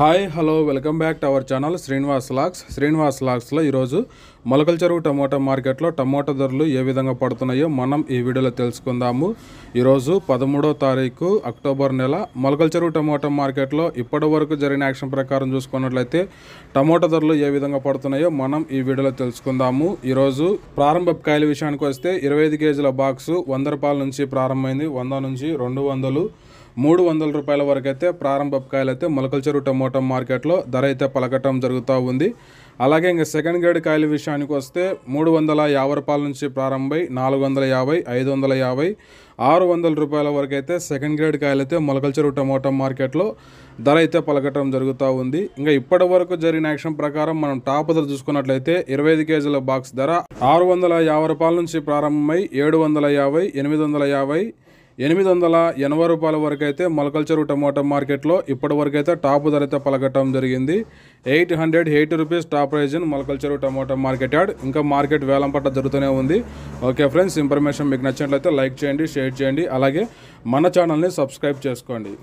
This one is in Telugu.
hi hello welcome back to our channel Srinivas లాక్స్ శ్రీనివాస్ లాక్స్లో ఈరోజు మొలకల చెరువు టమోటా మార్కెట్లో టమోటా ధరలు ఏ విధంగా పడుతున్నాయో మనం ఈ వీడియోలో తెలుసుకుందాము ఈరోజు పదమూడో తారీఖు అక్టోబర్ నెల మొలకల చెరువు టమోటా మార్కెట్లో ఇప్పటి వరకు జరిగిన యాక్షన్ ప్రకారం చూసుకున్నట్లయితే టమోటా ధరలు ఏ విధంగా పడుతున్నాయో మనం ఈ వీడియోలో తెలుసుకుందాము ఈరోజు ప్రారంభ కాయల విషయానికి వస్తే ఇరవై ఐదు కేజీల బాక్సు వంద రూపాయల నుంచి ప్రారంభమైంది వంద నుంచి రెండు వందలు మూడు వందల రూపాయల వరకు అయితే ప్రారంభ కాయలు అయితే మొలకల చెరువు టమోటా మార్కెట్లో ధర అయితే పలకటం జరుగుతూ ఉంది అలాగే ఇంకా సెకండ్ గ్రేడ్ కాయల విషయానికి వస్తే మూడు వందల యాభై రూపాయల నుంచి ప్రారంభమై నాలుగు వందల యాభై ఐదు వందల యాభై ఆరు వందల రూపాయల వరకు అయితే సెకండ్ గ్రేడ్ కాయలు అయితే మొలకల చెరువు టమోటా మార్కెట్లో ధర అయితే పలకటం జరుగుతూ ఉంది ఇంకా ఇప్పటి వరకు జరిగిన యాక్షన్ ప్రకారం మనం టాప్ ధర చూసుకున్నట్లయితే ఇరవై ఐదు కేజీల బాక్స్ ధర ఆరు వందల యాభై రూపాయల నుంచి ప్రారంభమై ఏడు వందల యాభై ఎనిమిది వందల యాభై ఎనిమిది వందల ఎనభై రూపాయల వరకు అయితే మొలకల్చెరు టమాటో మార్కెట్లో ఇప్పటి వరకు అయితే టాప్ ధర అయితే పలకటం జరిగింది eight hundred eighty rupees top price in Molakalacheruvu tomato market yard ఇంకా మార్కెట్ వేలం పట్ల జరుగుతూనే ఉంది ఓకే ఫ్రెండ్స్ ఇన్ఫర్మేషన్ మీకు నచ్చినట్లయితే లైక్ చేయండి షేర్ చేయండి అలాగే మన ఛానల్ని సబ్స్క్రైబ్ చేసుకోండి